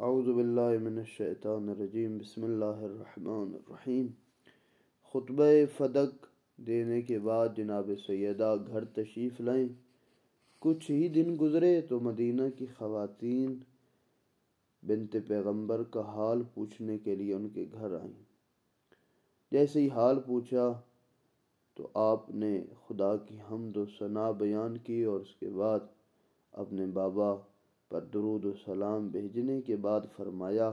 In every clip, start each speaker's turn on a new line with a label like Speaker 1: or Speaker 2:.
Speaker 1: अउज़बिल्लिमिनशैतानरजीम बसमीम ख़ुतब फदक देने के बाद जनाब सैदा घर तशरीफ़ लाएं कुछ ही दिन गुज़रे तो मदीना की ख़वातीन बिनते पैगंबर का हाल पूछने के लिए उनके घर आईं जैसे ही हाल पूछा तो आपने खुदा की हमद सना बयान की और उसके बाद अपने बाबा पर दरुद सलाम भेजने के बाद फरमाया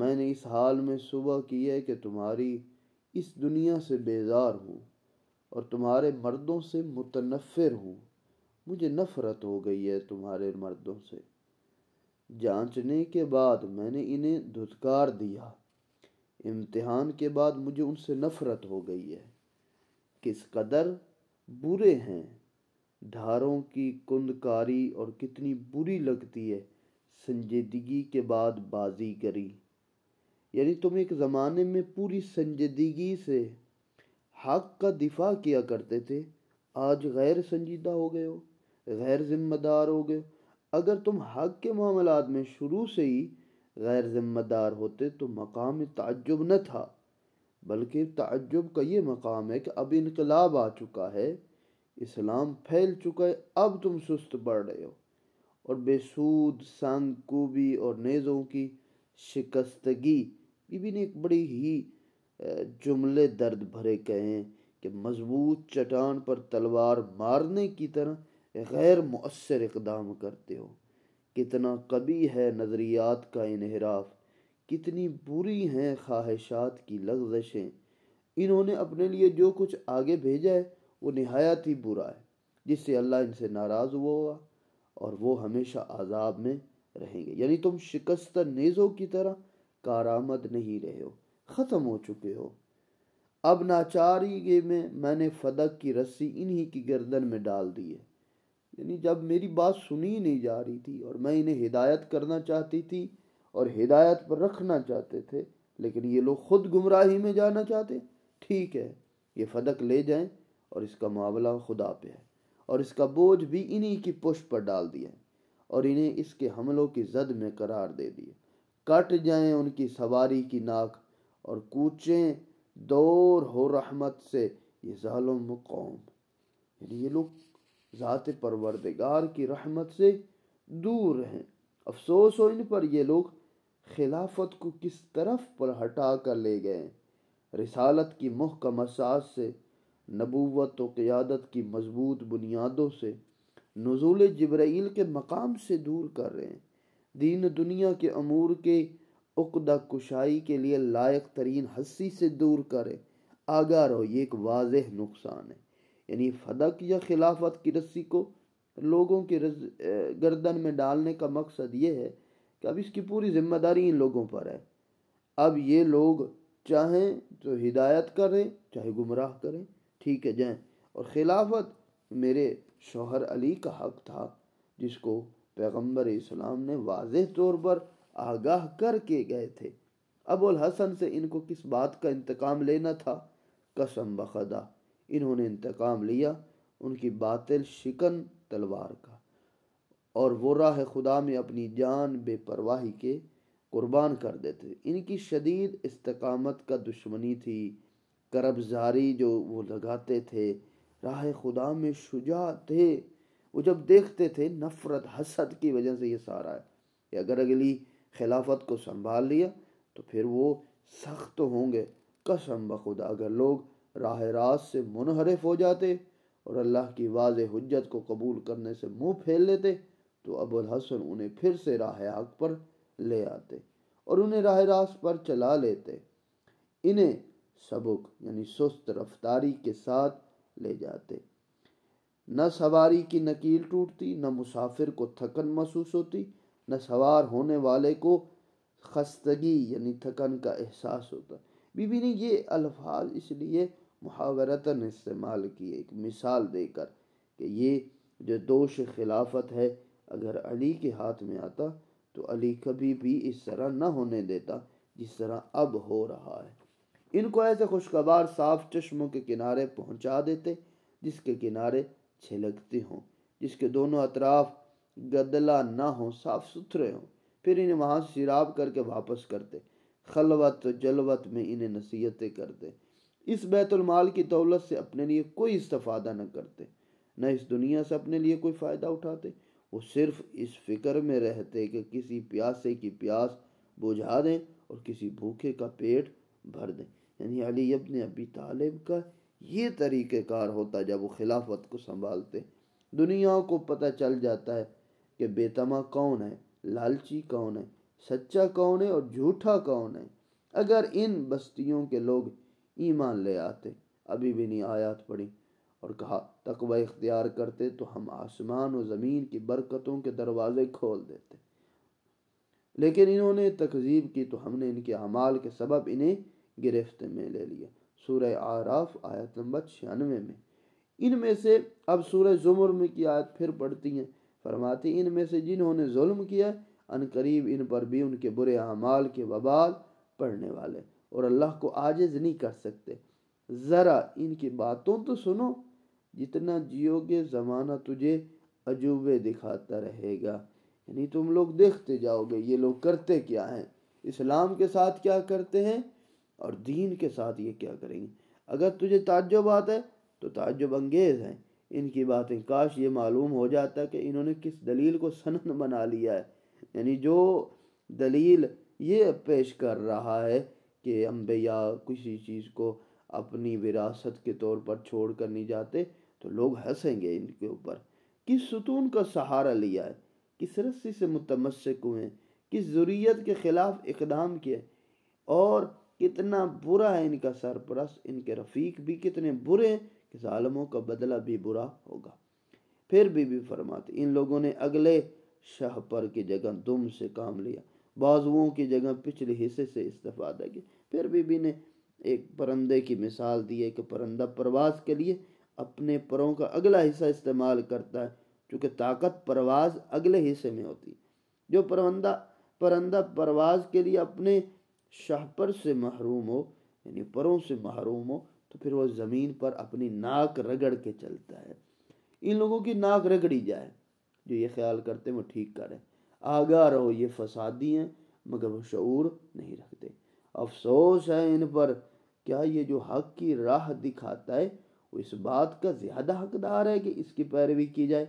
Speaker 1: मैंने इस हाल में सुबह की है कि तुम्हारी इस दुनिया से बेजार हूँ और तुम्हारे मर्दों से मुतनफ़िर हूँ मुझे नफ़रत हो गई है तुम्हारे मर्दों से जांचने के बाद मैंने इन्हें धुतकार दिया इम्तिहान के बाद मुझे उनसे नफ़रत हो गई है किस कदर बुरे हैं धारों की कुंदकारी और कितनी बुरी लगती है संजीदगी के बाद बाजीगरी यानी तुम एक ज़माने में पूरी संजीदगी से हक का दिफा किया करते थे आज गैर संजीदा हो गए हो गैर जिम्मेदार हो गए अगर तुम हक के मामला में शुरू से ही गैर जिम्मेदार होते तो मकाम तजुब न था बल्कि तजुब का ये मकाम है कि अब इनकलाब आ चुका है इस्लाम फैल चुका है अब तुम सुस्त पड़ रहे हो और बेसूद सांगकूबी और नेज़ों की शिकस्तगी बीबी ने एक बड़ी ही जुमले दर्द भरे कहे कि मजबूत चट्टान पर तलवार मारने की तरह गैर मौसर इकदाम करते हो कितना कभी है नज़रियात का इनहराफ कितनी बुरी हैं ख्वाहिशात की लफ्जशें इन्होंने अपने लिए जो कुछ आगे भेजा है वो नहायत ही बुरा है जिससे अल्लाह इनसे नाराज़ हुआ होगा और वो हमेशा आज़ाब में रहेंगे यानी तुम शिकस्त नेज़ों की तरह कारामद नहीं रहे हो ख़त्म हो चुके हो अब नाचारी में मैंने फदक की रस्सी इन्हीं की गर्दन में डाल दी है यानी जब मेरी बात सुनी नहीं जा रही थी और मैं इन्हें हिदायत करना चाहती थी और हिदायत पर रखना चाहते थे लेकिन ये लोग खुद गुमराही में जाना चाहते ठीक है ये फदक ले जाएं और इसका मामला खुदा पे है और इसका बोझ भी इन्हीं की पुष्ट पर डाल दिया है और इन्हें इसके हमलों की जद में करार दे दिए कट जाएं उनकी सवारी की नाक और कूचें दौर हो रहमत से ये जालम कौम यानी ये लोग ज़ात परवरदगार की रहमत से दूर हैं अफसोस हो इन पर ये लोग खिलाफत को किस तरफ पर हटा कर ले गए रिसालत की मुहकम मसाज से नबूवत व क़्यादत की मजबूत बुनियादों से नजूल जब्राइल के मकाम से दूर कर रहे हैं दीन दुनिया के अमूर के उकदा कुशाई के लिए लायक तरीन हस्सी से दूर करें आगा रहो ये एक वाज नुकसान है यानी फदक या खिलाफत की रस्सी को लोगों के रज, गर्दन में डालने का मकसद ये है कि अब इसकी पूरी जिम्मेदारी इन लोगों पर है अब ये लोग चाहें तो हिदायत करें चाहे गुमराह करें ठीक है जय और खिलाफत मेरे शोहर अली का हक था जिसको पैगंबर इस्लाम ने वाज तौर पर आगाह करके गए थे अबुल हसन से इनको किस बात का इंतकाम लेना था कसम बखदा इन्होंने इंतकाम लिया उनकी बातिल शिकन तलवार का और वो राह खुदा में अपनी जान बेपरवाही के कुर्बान कर देते इनकी शदीद इस्तकामत का दुश्मनी थी करबजारी जो वो लगाते थे राह खुदा में शुजा थे वो जब देखते थे नफरत हसद की वजह से ये सारा है कि अगर अगली खिलाफत को संभाल लिया तो फिर वो सख्त होंगे कसम बखुदा अगर लोग राह रास से मुनहरफ हो जाते और अल्लाह की वाज हजत को कबूल करने से मुंह फेर लेते तो अबुल हसन उन्हें फिर से राह आग पर ले आते और उन्हें राह रास्त पर चला लेते इन्हें सबुक यानी सुस्त रफ्तारी के साथ ले जाते न सवारी की नकील टूटती न मुसाफिर को थकन महसूस होती न सवार होने वाले को खस्तगी यानी थकन का एहसास होता बीबी ने ये अल्फाज इसलिए मुहावरतन इस्तेमाल किए एक मिसाल देकर कि ये जो दोष खिलाफत है अगर अली के हाथ में आता तो अली कभी भी इस तरह न होने देता जिस तरह अब हो रहा है इनको ऐसे खुशगवार साफ चश्मों के किनारे पहुंचा देते जिसके किनारे छिलकते हों जिसके दोनों अतराफ गदला ना हो साफ सुथरे हों फिर इन्हें वहाँ शराब करके वापस करते खलवत जलवत में इन्हें नसीहतें करते इस बैतुलमाल की दौलत से अपने लिए कोई इस्तफादा न करते न इस दुनिया से अपने लिए कोई फ़ायदा उठाते वो सिर्फ इस फिक्र में रहते कि किसी प्यासे की प्यास बुझा दें और किसी भूखे का पेट भर दें यानी अली अबन अबी तालिब का ये तरीक़ार होता जब वो खिलाफत को संभालते दुनिया को पता चल जाता है कि बेतमा कौन है लालची कौन है सच्चा कौन है और झूठा कौन है अगर इन बस्तियों के लोग ईमान ले आते अभी भी नहीं आयात पड़ी और कहा तकवा इख्तियार करते तो हम आसमान और ज़मीन की बरकतों के दरवाज़े खोल देते लेकिन इन्होंने तकजीब की तो हमने इनके अमाल के सबब इन्हें गिरफ्त में ले लिया सूरह आराफ आयत नंबर छियानवे में इनमें से अब सूरह जुमर में की आयत फिर पढ़ती हैं फरमाती इनमें से जिन्होंने जुल्म किया अन करीब इन पर भी उनके बुरे अमाल के बबाल पढ़ने वाले और अल्लाह को आजिज नहीं कर सकते ज़रा इनकी बातों तो सुनो जितना जियोगे ज़माना तुझे अजूबे दिखाता रहेगा यानी तुम लोग देखते जाओगे ये लोग करते क्या हैं इस्लाम के साथ क्या करते हैं और दीन के साथ ये क्या करेंगे अगर तुझे ताज्जुब आता है तो ताज्जुब अंगेज़ हैं इनकी बातें काश ये मालूम हो जाता कि इन्होंने किस दलील को सनद बना लिया है यानी जो दलील ये पेश कर रहा है कि अम्बैया किसी चीज़ को अपनी विरासत के तौर पर छोड़ कर नहीं जाते तो लोग हंसेंगे इनके ऊपर किस सुतून का सहारा लिया है किस रस्सी से मुतमसक हुए किस ज़रूरीत के ख़िलाफ़ इकदाम किए और कितना बुरा है इनका सरपरस्त इनके रफीक भी कितने बुरे कि ालमों का बदला भी बुरा होगा फिर बीबी फरमाते इन लोगों ने अगले शह पर की जगह दुम से काम लिया बाजुओं की जगह पिछले हिस्से से इस्तेफादा किया फिर बीबी ने एक परंदे की मिसाल दी है कि परंदा परवाज के लिए अपने परों का अगला हिस्सा इस्तेमाल करता है चूँकि ताकत परवाज अगले हिस्से में होती है जो परंदा परंदा परवाज के लिए अपने शाहपर से महरूम हो यानी परों से महरूम हो तो फिर वह ज़मीन पर अपनी नाक रगड़ के चलता है इन लोगों की नाक रगड़ी जाए जो ये ख्याल करते हैं वो ठीक करें आगा रहो ये फसादी हैं मगर वो शूर नहीं रखते अफसोस है इन पर क्या ये जो हक की राह दिखाता है वो इस बात का ज़्यादा हकदार है कि इसकी पैरवी की जाए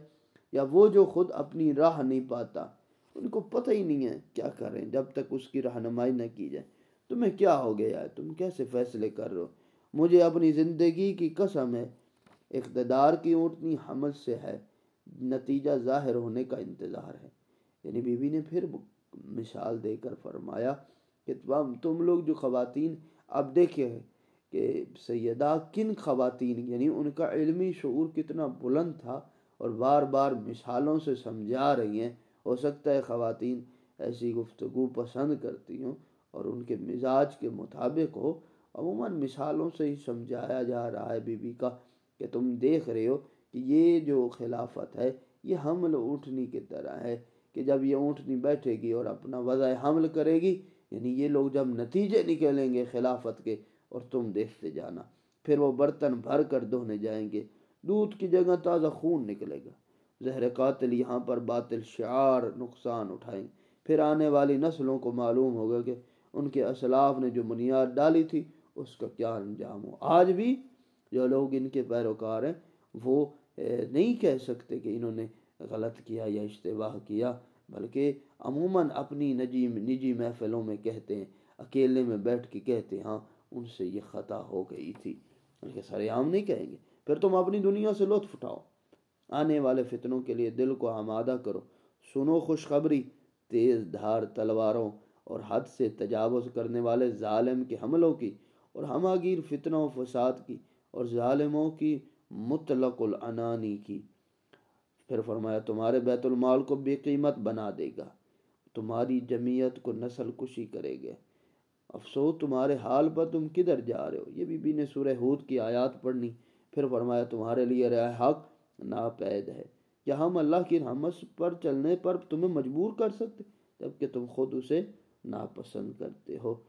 Speaker 1: या वो जो खुद अपनी राह नहीं पाता उनको पता ही नहीं है क्या करें जब तक उसकी रहनुमाई न की जाए तुम्हें क्या हो गया है तुम कैसे फैसले कर रहे हो मुझे अपनी ज़िंदगी की कसम है इकतदार की उठनी हमद से है नतीजा ज़ाहिर होने का इंतज़ार है यानी बीवी ने फिर मिसाल देकर फरमाया कि तुम लोग जो ख़वातीन अब देखे कि सैदा किन ख़वातीन यानी उनका इलमी शूर कितना बुलंद था और बार बार मिसालों से समझा रही हैं हो सकता है ख़वान ऐसी गुफ्तु पसंद करती हों और उनके मिजाज के मुताबिक हो अमूमन मिसालों से ही समझाया जा रहा है बीबी का कि तुम देख रहे हो कि ये जो खिलाफत है ये हमल ऊँटनी की तरह है कि जब ये ऊँटनी बैठेगी और अपना वज़ हमल करेगी यानी ये लोग जब नतीजे निकलेंगे खिलाफत के और तुम देखते जाना फिर वो बर्तन भर कर धोने जाएंगे दूध की जगह ताज़ा खून निकलेगा जहर कातिल यहाँ पर बातिल शार नुकसान उठाएं फिर आने वाली नस्लों को मालूम होगा कि उनके असलाफ ने जो बुनियाद डाली थी उसका क्या अंजाम हो आज भी जो लोग इनके पैरोकार हैं वो नहीं कह सकते कि इन्होंने गलत किया या इश्तबाह किया बल्कि अमूमन अपनी नजी निजी महफिलों में कहते हैं अकेले में बैठ के कहते हैं हाँ उनसे ये ख़ता हो गई थी बल्कि सरेआम नहीं कहेंगे फिर तुम अपनी दुनिया से लुत्फ उठाओ आने वाले फितनों के लिए दिल को आमादा करो सुनो खुशखबरी तेज़ धार तलवारों और हद से तजावज़ करने वाले ालम के हमलों की और हमागीर फितनों फसाद की और ालमों की मुतलक़ानी की फिर फरमाया तुम्हारे बैतुलमाल को बेकीमत बना देगा तुम्हारी जमीयत को नस्ल कुशी करेगा अफसोस तुम्हारे हाल पर तुम किधर जा रहे हो ये बीबी ने सूर्य हूद की आयात पढ़नी फिर फरमाया तुम्हारे लिए रहा हक़ नापैद है या हम अल्लाह की रहमत पर चलने पर तुम्हें मजबूर कर सकते जबकि तुम खुद उसे नापसंद करते हो